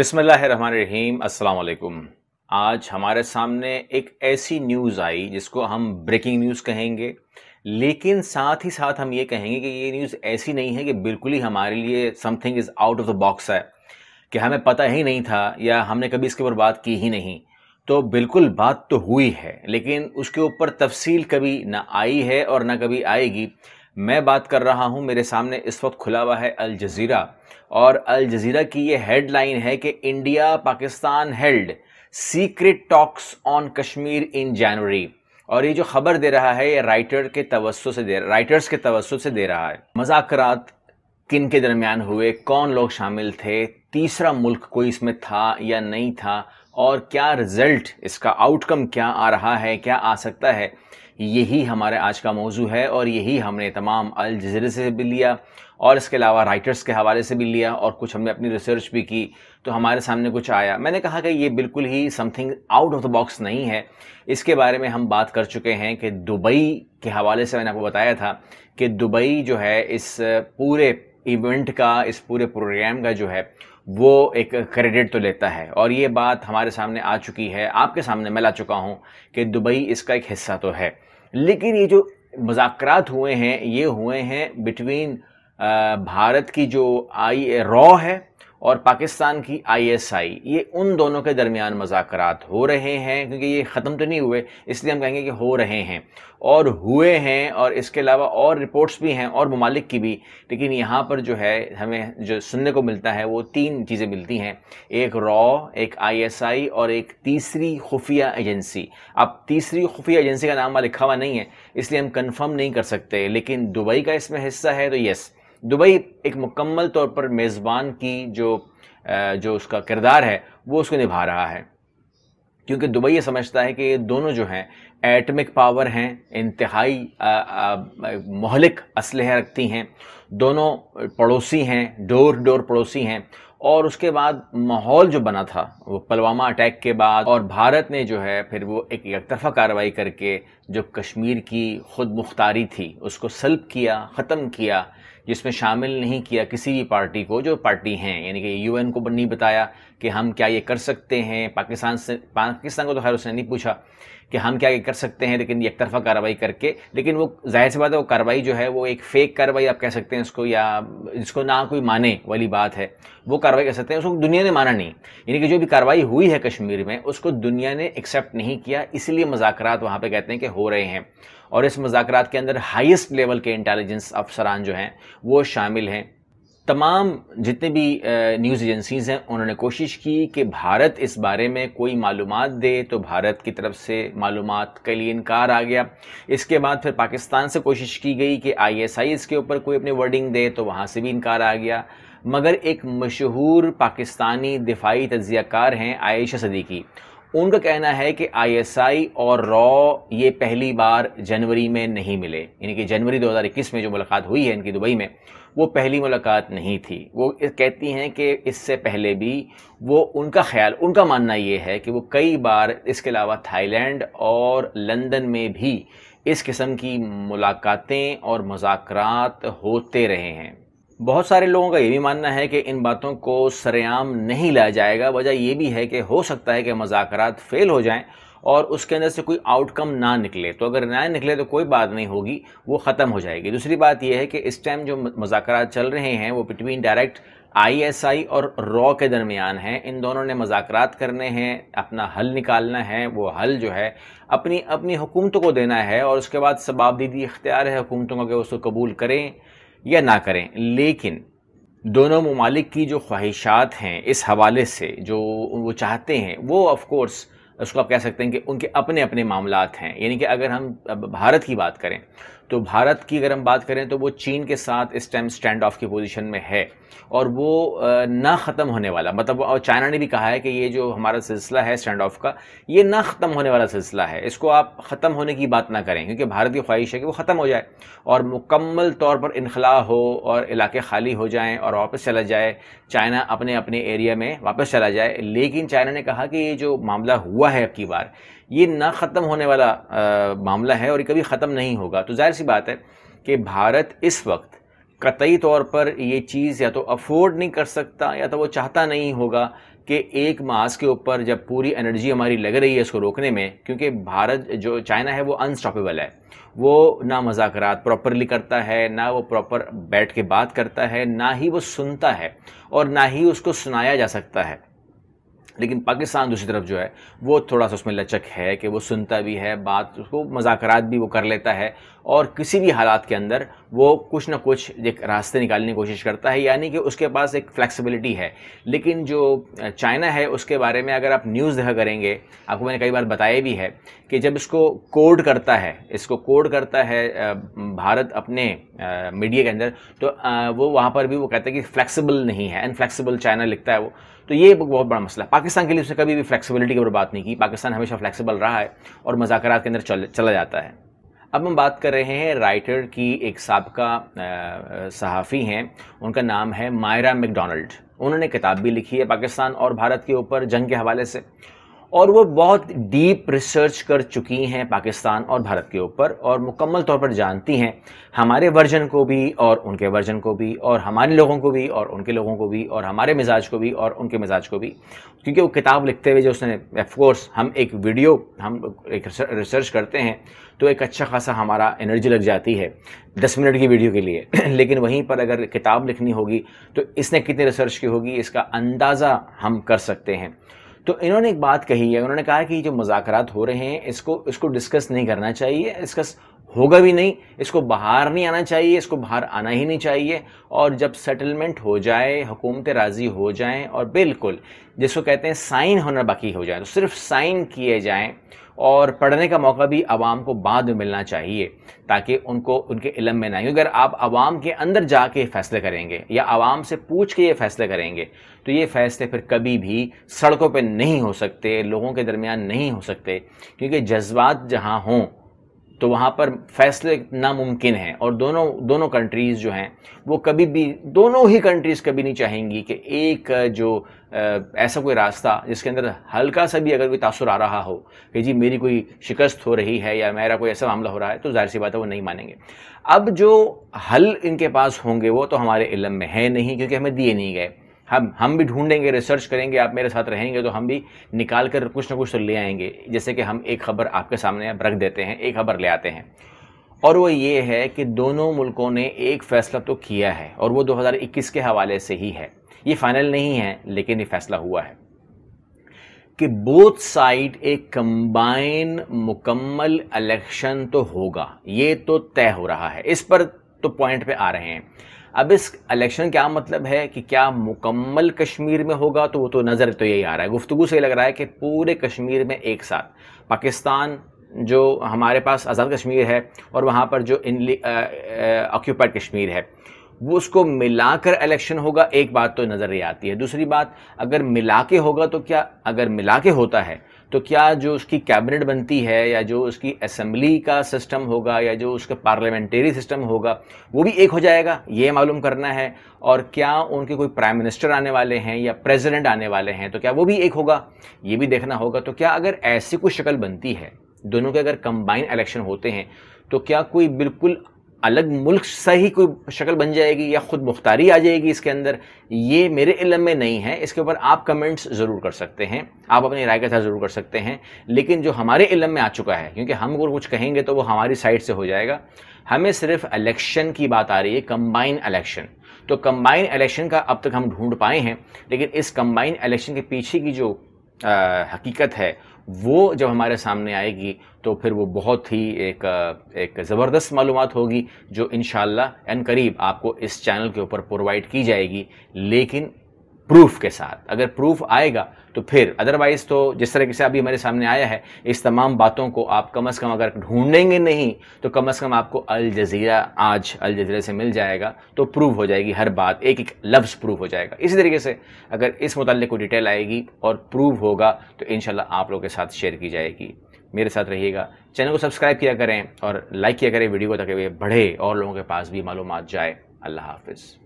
बिसमीम असलकुम आज हमारे सामने एक ऐसी न्यूज़ आई जिसको हम ब्रेकिंग न्यूज़ कहेंगे लेकिन साथ ही साथ हम ये कहेंगे कि ये न्यूज़ ऐसी नहीं है कि बिल्कुल ही हमारे लिए something is out of the box है कि हमें पता ही नहीं था या हमने कभी इसके ऊपर बात की ही नहीं तो बिल्कुल बात तो हुई है लेकिन उसके ऊपर तफसील कभी ना आई है और ना कभी आएगी मैं बात कर रहा हूं मेरे सामने इस वक्त खुला हुआ है अल जजीरा और अल जजीरा की ये हेडलाइन है कि India Pakistan held secret talks on Kashmir in January और ये जो खबर दे रहा है ये राइटर के तवस्सु से दे राइटर्स के तवस्सु से दे रहा है मजाकरात किन के दरमियान हुए कौन लोग शामिल थे तीसरा मुल्क कोई इसमें था या नहीं था और क्या रिजल्ट इसका आउटकम क्या आ रहा है क्या आ सकता है यही हमारे आज का मौजू है और यही हमने तमाम अल जजरे से भी लिया और इसके अलावा राइटर्स के हवाले से भी लिया और कुछ हमने अपनी रिसर्च भी की तो हमारे सामने कुछ आया मैंने कहा कि ये बिल्कुल ही something out of the box नहीं है इसके बारे में हम बात कर चुके हैं कि दुबई के हवाले से मैंने आपको बताया था कि दुबई जो है इस पूरे इवेंट का इस पूरे प्रोग्राम का जो है वो एक क्रेडिट तो लेता है और ये बात हमारे सामने आ चुकी है आपके सामने मैं ला चुका हूँ कि दुबई इसका एक हिस्सा तो है लेकिन ये जो मजाकरात हुए हैं ये हुए हैं बिटवीन भारत की जो आई रॉ है और पाकिस्तान की आईएसआई ये उन दोनों के दरमियान मजाकरात हो रहे हैं क्योंकि ये ख़त्म तो नहीं हुए इसलिए हम कहेंगे कि हो रहे हैं और हुए हैं और इसके अलावा और रिपोर्ट्स भी हैं और ममालिक की भी लेकिन यहाँ पर जो है हमें जो सुनने को मिलता है वो तीन चीज़ें मिलती हैं एक रॉ एक आईएसआई और एक तीसरी खुफिया एजेंसी अब तीसरी खुफिया एजेंसी का नाम लिखा हुआ नहीं है इसलिए हम कन्फर्म नहीं कर सकते लेकिन दुबई का इसमें हिस्सा है तो यस दुबई एक मुकम्मल तौर पर मेज़बान की जो जो उसका किरदार है वो उसको निभा रहा है क्योंकि दुबई ये समझता है कि ये दोनों जो हैं एटमिक पावर हैं इंतहाई महलिक असलह रखती हैं दोनों पड़ोसी हैं डोर डोर पड़ोसी हैं और उसके बाद माहौल जो बना था वो पलवामा अटैक के बाद और भारत ने जो है फिर वो एक एकतरफा कार्रवाई करके जो कश्मीर की खुद मुख्तारी थी उसको सल्ब किया ख़त्म किया जिसमें शामिल नहीं किया किसी भी पार्टी को जो पार्टी हैं यानी कि यूएन को नहीं बताया कि हम क्या ये कर सकते हैं पाकिस्तान से पाकिस्तान को तो खैर उसने नहीं पूछा कि हम क्या कर सकते हैं लेकिन एक तरफा कार्रवाई करके लेकिन वो जाहिर सी बात है वो कार्रवाई जो है वो एक फेक कार्रवाई आप कह सकते हैं इसको या इसको ना कोई माने वाली बात है वो कार्रवाई कर सकते हैं उसको दुनिया ने माना नहीं यानी कि जो भी कार्रवाई हुई है कश्मीर में उसको दुनिया ने एक्सेप्ट नहीं किया इसलिए मजाकरात वहाँ पर कहते हैं कि हो रहे हैं और इस मजाकरात के अंदर हाइस्ट लेवल के इंटेलिजेंस अफसरान जो हैं वो शामिल हैं तमाम जितने भी न्यूज़ एजेंसीज़ हैं उन्होंने कोशिश की कि भारत इस बारे में कोई मालूम दे तो भारत की तरफ से मालूम के लिए इनकार आ गया इसके बाद फिर पाकिस्तान से कोशिश की गई कि आई एस आई इसके ऊपर कोई अपनी वर्डिंग दे तो वहाँ से भी इनकार आ गया मगर एक मशहूर पाकिस्तानी दिफाई तजियाकार हैं आयशा सदीकी उनका कहना है कि आईएसआई और रॉ ये पहली बार जनवरी में नहीं मिले यानी कि जनवरी 2021 में जो मुलाकात हुई है इनकी दुबई में वो पहली मुलाकात नहीं थी वो कहती हैं कि इससे पहले भी वो उनका ख्याल उनका मानना ये है कि वो कई बार इसके अलावा थाईलैंड और लंदन में भी इस किस्म की मुलाकातें और मजाकरात होते रहे हैं बहुत सारे लोगों का ये भी मानना है कि इन बातों को सरेआम नहीं लाया जाएगा वजह यह भी है कि हो सकता है कि मजाकरात फ़ेल हो जाएं और उसके अंदर से कोई आउटकम ना निकले तो अगर ना निकले तो कोई बात नहीं होगी वो ख़त्म हो जाएगी दूसरी बात यह है कि इस टाइम जो मुजाकर चल रहे हैं वो बिटवीन डायरेक्ट आईएसआई और रॉ के दरमियान हैं इन दोनों ने मजाकरात करने हैं अपना हल निकालना है वो हल जो है अपनी अपनी हुकूमतों को देना है और उसके बाद दीदी इख्तियार है हुकूमतों का कि उसको कबूल करें या ना करें लेकिन दोनों ममालिक की जो ख्वाहिशात हैं इस हवाले से जो वो चाहते हैं वो ऑफ़ कोर्स उसको आप कह सकते हैं कि उनके अपने अपने मामला हैं यानी कि अगर हम भारत की बात करें तो भारत की अगर हम बात करें तो वो चीन के साथ इस टाइम स्टैंड ऑफ की पोजीशन में है और वो ना ख़त्म होने वाला मतलब और चाइना ने भी कहा है कि ये जो हमारा सिलसिला है स्टैंड ऑफ का ये ना ख़त्म होने वाला सिलसिला है इसको आप ख़त्म होने की बात ना करें क्योंकि भारत की ख्वाहिश है कि वो ख़त्म हो जाए और मुकम्मल तौर पर इनखला हो और इलाके खाली हो जाएँ और वापस चला जाए चाइना अपने अपने एरिया में वापस चला जाए लेकिन चाइना ने कहा कि ये जो मामला हुआ है अब की बार ये ना ख़त्म होने वाला आ, मामला है और ये कभी ख़त्म नहीं होगा तो जाहिर सी बात है कि भारत इस वक्त कतई तौर पर ये चीज़ या तो अफोर्ड नहीं कर सकता या तो वो चाहता नहीं होगा कि एक मास के ऊपर जब पूरी एनर्जी हमारी लग रही है इसको रोकने में क्योंकि भारत जो चाइना है वो अनस्टॉपेबल है वो ना मजाक प्रॉपरली करता है ना वो प्रॉपर बैठ के बात करता है ना ही वो सुनता है और ना ही उसको सुनाया जा सकता है लेकिन पाकिस्तान दूसरी तरफ जो है वो थोड़ा सा उसमें लचक है कि वो सुनता भी है बात उसको मजाकरात भी वो कर लेता है और किसी भी हालात के अंदर वो कुछ ना कुछ एक रास्ते निकालने की कोशिश करता है यानी कि उसके पास एक फ्लैक्सिबिलिटी है लेकिन जो चाइना है उसके बारे में अगर आप न्यूज़ देखा करेंगे आपको मैंने कई बार बताया भी है कि जब इसको कोड करता है इसको कोड करता है भारत अपने मीडिया के अंदर तो वो वहाँ पर भी वो कहता है कि फ्लैक्सीबल नहीं है अनफ्लैक्सीबल चाइना लिखता है वो तो ये बहुत बड़ा मसला है पाकिस्तान के लिए उसने कभी भी फ्लेक्सिबिलिटी की ऊपर बात नहीं की पाकिस्तान हमेशा फ्लेक्सिबल रहा है और मजाक के अंदर चल, चला जाता है अब हम बात कर रहे हैं राइटर की एक सबका सहाफ़ी हैं उनका नाम है मायरा मैकडोनल्ड उन्होंने किताब भी लिखी है पाकिस्तान और भारत के ऊपर जंग के हवाले से और वो बहुत डीप रिसर्च कर चुकी हैं पाकिस्तान और भारत के ऊपर और मुकम्मल तौर पर जानती हैं हमारे वर्जन को भी और उनके वर्जन को भी और हमारे लोगों को भी और उनके लोगों को भी और हमारे मिजाज को भी और उनके मिजाज को भी क्योंकि वो किताब लिखते हुए जो उसने ऑफकोर्स हम एक वीडियो हम एक रिसर्च करते हैं तो एक अच्छा खासा हमारा एनर्जी लग जाती है दस मिनट की वीडियो के लिए लेकिन वहीं पर अगर किताब लिखनी होगी तो इसने कितनी रिसर्च की होगी इसका अंदाज़ा हम कर सकते हैं तो इन्होंने एक बात कही है उन्होंने कहा कि जो मुजाकरात हो रहे हैं इसको इसको डिस्कस नहीं करना चाहिए डिस्कस होगा भी नहीं इसको बाहर नहीं आना चाहिए इसको बाहर आना ही नहीं चाहिए और जब सेटलमेंट हो जाए हुकूमत राज़ी हो जाएं और बिल्कुल जिसको कहते हैं साइन होना बाकी हो जाए तो सिर्फ साइन किए जाएँ और पढ़ने का मौका भी आवाम को बाद में मिलना चाहिए ताकि उनको उनके इलम में ना आए अगर आप आवाम के अंदर जाके फैसले करेंगे या आवाम से पूछ के ये फैसले करेंगे तो ये फैसले फिर कभी भी सड़कों पर नहीं हो सकते लोगों के दरमियान नहीं हो सकते क्योंकि जज्बात जहाँ हों तो वहाँ पर फैसले नामुमकिन हैं और दोनों दोनों कंट्रीज़ जो हैं वो कभी भी दोनों ही कंट्रीज़ कभी नहीं चाहेंगी कि एक जो ऐसा कोई रास्ता जिसके अंदर हल्का सा भी अगर कोई तासर आ रहा हो कि जी मेरी कोई शिकस्त हो रही है या मेरा कोई ऐसा मामला हो रहा है तो जाहिर सी बात है वो नहीं मानेंगे अब जो हल इनके पास होंगे वो तो हमारे इलम में है नहीं क्योंकि हमें दिए नहीं गए हम हम भी ढूंढेंगे रिसर्च करेंगे आप मेरे साथ रहेंगे तो हम भी निकाल कर कुछ ना कुछ तो ले आएंगे जैसे कि हम एक खबर आपके सामने आप रख देते हैं एक खबर ले आते हैं और वो ये है कि दोनों मुल्कों ने एक फ़ैसला तो किया है और वो 2021 के हवाले से ही है ये फाइनल नहीं है लेकिन ये फ़ैसला हुआ है कि बोथ साइड एक कंबाइन मुकम्मल इलेक्शन तो होगा ये तो तय हो रहा है इस पर तो पॉइंट पे आ रहे हैं अब इस इलेक्शन क्या मतलब है कि क्या मुकम्मल कश्मीर में होगा तो वो तो नज़र तो यही आ रहा है गुफ्तु से लग रहा है कि पूरे कश्मीर में एक साथ पाकिस्तान जो हमारे पास आज़ाद कश्मीर है और वहाँ पर जो ऑक्यूपाइड कश्मीर है वो उसको मिलाकर इलेक्शन होगा एक बात तो नज़र ही आती है दूसरी बात अगर मिला के होगा तो क्या अगर मिला के होता है तो क्या जो उसकी कैबिनेट बनती है या जो उसकी असम्बली का सिस्टम होगा या जो उसका पार्लियामेंटरी सिस्टम होगा वो भी एक हो जाएगा ये मालूम करना है और क्या उनके कोई प्राइम मिनिस्टर आने वाले हैं या प्रेसिडेंट आने वाले हैं तो क्या वो भी एक होगा ये भी देखना होगा तो क्या अगर ऐसी कोई शक्ल बनती है दोनों के अगर कंबाइन इलेक्शन होते हैं तो क्या कोई बिल्कुल अलग मुल्क से ही कोई शक्ल बन जाएगी या ख़ुद मुख्तारी आ जाएगी इसके अंदर ये मेरे इलम में नहीं है इसके ऊपर आप कमेंट्स ज़रूर कर सकते हैं आप अपनी राय के साथ ज़रूर कर सकते हैं लेकिन जो हमारे इलम में आ चुका है क्योंकि हम अगर कुछ कहेंगे तो वो हमारी साइड से हो जाएगा हमें सिर्फ इलेक्शन की बात आ रही है कम्बाइन इलेक्शन तो कम्बाइन इलेक्शन का अब तक हम ढूंढ पाए हैं लेकिन इस कम्बाइन इलेक्शन के पीछे की जो आ, हकीकत है वो जब हमारे सामने आएगी तो फिर वो बहुत ही एक एक ज़बरदस्त मालूम होगी जो इन एन करीब आपको इस चैनल के ऊपर प्रोवाइड की जाएगी लेकिन प्रूफ के साथ अगर प्रूफ आएगा तो फिर अदरवाइज़ तो जिस तरीके से अभी हमारे सामने आया है इस तमाम बातों को आप कम अज़ कम अगर ढूंढेंगे नहीं तो कम अज़ कम आपको अल जज़ीरा आज अल जज़ीरा से मिल जाएगा तो प्रूफ हो जाएगी हर बात एक एक लफ्ज़ प्रूफ हो जाएगा इसी तरीके से अगर इस मुतल को डिटेल आएगी और प्रूफ होगा तो इन आप लोगों के साथ शेयर की जाएगी मेरे साथ रहिएगा चैनल को सब्सक्राइब किया करें और लाइक किया करें वीडियो को ताकि वे बढ़े और लोगों के पास भी मालूम जाए अल्लाह हाफिज़